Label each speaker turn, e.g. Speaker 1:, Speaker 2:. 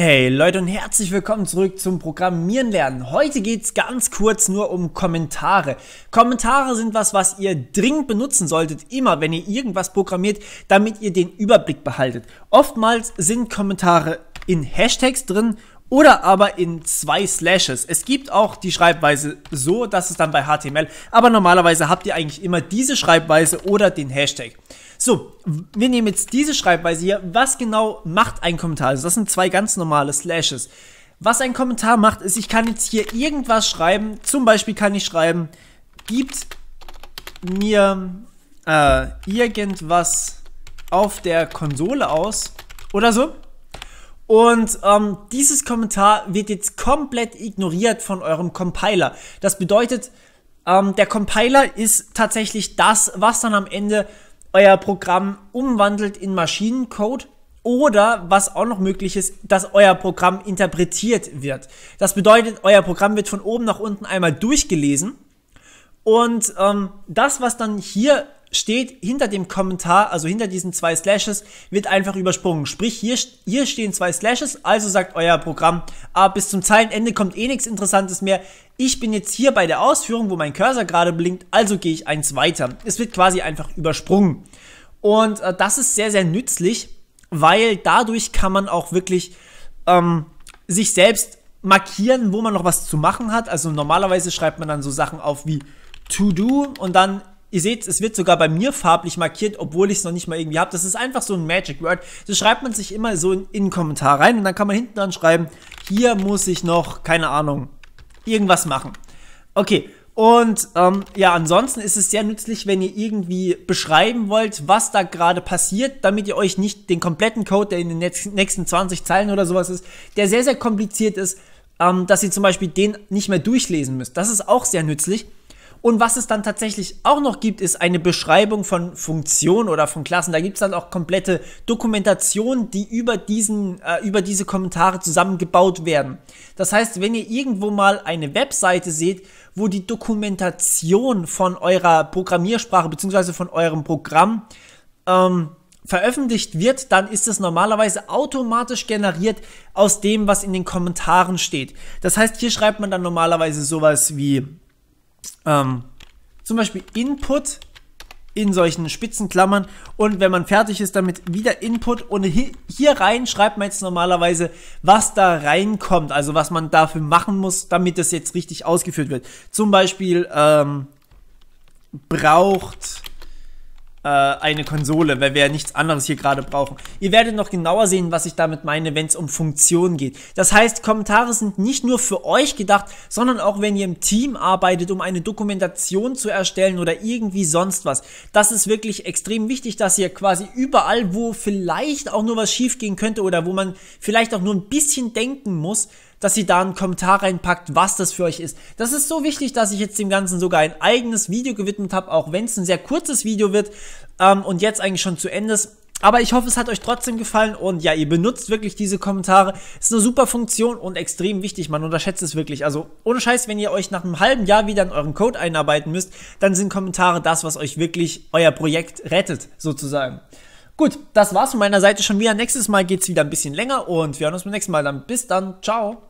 Speaker 1: Hey Leute und herzlich willkommen zurück zum Programmieren lernen. Heute geht's ganz kurz nur um Kommentare. Kommentare sind was, was ihr dringend benutzen solltet, immer wenn ihr irgendwas programmiert, damit ihr den Überblick behaltet. Oftmals sind Kommentare in Hashtags drin oder aber in zwei Slashes. Es gibt auch die Schreibweise so, dass es dann bei HTML, aber normalerweise habt ihr eigentlich immer diese Schreibweise oder den Hashtag. So, wir nehmen jetzt diese Schreibweise hier. Was genau macht ein Kommentar? Also das sind zwei ganz normale Slashes. Was ein Kommentar macht, ist, ich kann jetzt hier irgendwas schreiben. Zum Beispiel kann ich schreiben, gibt mir äh, irgendwas auf der Konsole aus oder so. Und ähm, dieses Kommentar wird jetzt komplett ignoriert von eurem Compiler. Das bedeutet, ähm, der Compiler ist tatsächlich das, was dann am Ende euer Programm umwandelt in Maschinencode oder was auch noch möglich ist, dass euer Programm interpretiert wird. Das bedeutet, euer Programm wird von oben nach unten einmal durchgelesen und ähm, das, was dann hier steht hinter dem Kommentar, also hinter diesen zwei Slashes, wird einfach übersprungen. Sprich, hier, hier stehen zwei Slashes, also sagt euer Programm, ah, bis zum Zeilenende kommt eh nichts Interessantes mehr. Ich bin jetzt hier bei der Ausführung, wo mein Cursor gerade blinkt, also gehe ich eins weiter. Es wird quasi einfach übersprungen. Und äh, das ist sehr, sehr nützlich, weil dadurch kann man auch wirklich ähm, sich selbst markieren, wo man noch was zu machen hat. Also normalerweise schreibt man dann so Sachen auf wie To Do und dann Ihr seht, es wird sogar bei mir farblich markiert, obwohl ich es noch nicht mal irgendwie habe. Das ist einfach so ein Magic Word. Das schreibt man sich immer so in, in den Kommentar rein und dann kann man hinten dann schreiben, hier muss ich noch, keine Ahnung, irgendwas machen. Okay, und ähm, ja, ansonsten ist es sehr nützlich, wenn ihr irgendwie beschreiben wollt, was da gerade passiert, damit ihr euch nicht den kompletten Code, der in den nächsten 20 Zeilen oder sowas ist, der sehr, sehr kompliziert ist, ähm, dass ihr zum Beispiel den nicht mehr durchlesen müsst. Das ist auch sehr nützlich. Und was es dann tatsächlich auch noch gibt, ist eine Beschreibung von Funktionen oder von Klassen. Da gibt es dann auch komplette Dokumentationen, die über, diesen, äh, über diese Kommentare zusammengebaut werden. Das heißt, wenn ihr irgendwo mal eine Webseite seht, wo die Dokumentation von eurer Programmiersprache bzw. von eurem Programm ähm, veröffentlicht wird, dann ist es normalerweise automatisch generiert aus dem, was in den Kommentaren steht. Das heißt, hier schreibt man dann normalerweise sowas wie ähm, zum Beispiel Input in solchen spitzen Klammern und wenn man fertig ist damit wieder Input und hier rein schreibt man jetzt normalerweise, was da reinkommt, also was man dafür machen muss, damit das jetzt richtig ausgeführt wird. Zum Beispiel ähm, braucht äh, eine Konsole, weil wir ja nichts anderes hier gerade brauchen. Ihr werdet noch genauer sehen, was ich damit meine, wenn es um Funktionen geht. Das heißt, Kommentare sind nicht nur für euch gedacht, sondern auch wenn ihr im Team arbeitet, um eine Dokumentation zu erstellen oder irgendwie sonst was. Das ist wirklich extrem wichtig, dass ihr quasi überall, wo vielleicht auch nur was schief gehen könnte oder wo man vielleicht auch nur ein bisschen denken muss, dass ihr da einen Kommentar reinpackt, was das für euch ist. Das ist so wichtig, dass ich jetzt dem Ganzen sogar ein eigenes Video gewidmet habe, auch wenn es ein sehr kurzes Video wird ähm, und jetzt eigentlich schon zu Ende ist. Aber ich hoffe, es hat euch trotzdem gefallen und ja, ihr benutzt wirklich diese Kommentare. Ist eine super Funktion und extrem wichtig. Man unterschätzt es wirklich. Also ohne Scheiß, wenn ihr euch nach einem halben Jahr wieder in euren Code einarbeiten müsst, dann sind Kommentare das, was euch wirklich euer Projekt rettet, sozusagen. Gut, das war's von meiner Seite schon wieder. Nächstes Mal geht's wieder ein bisschen länger und wir hören uns beim nächsten Mal dann. Bis dann, ciao.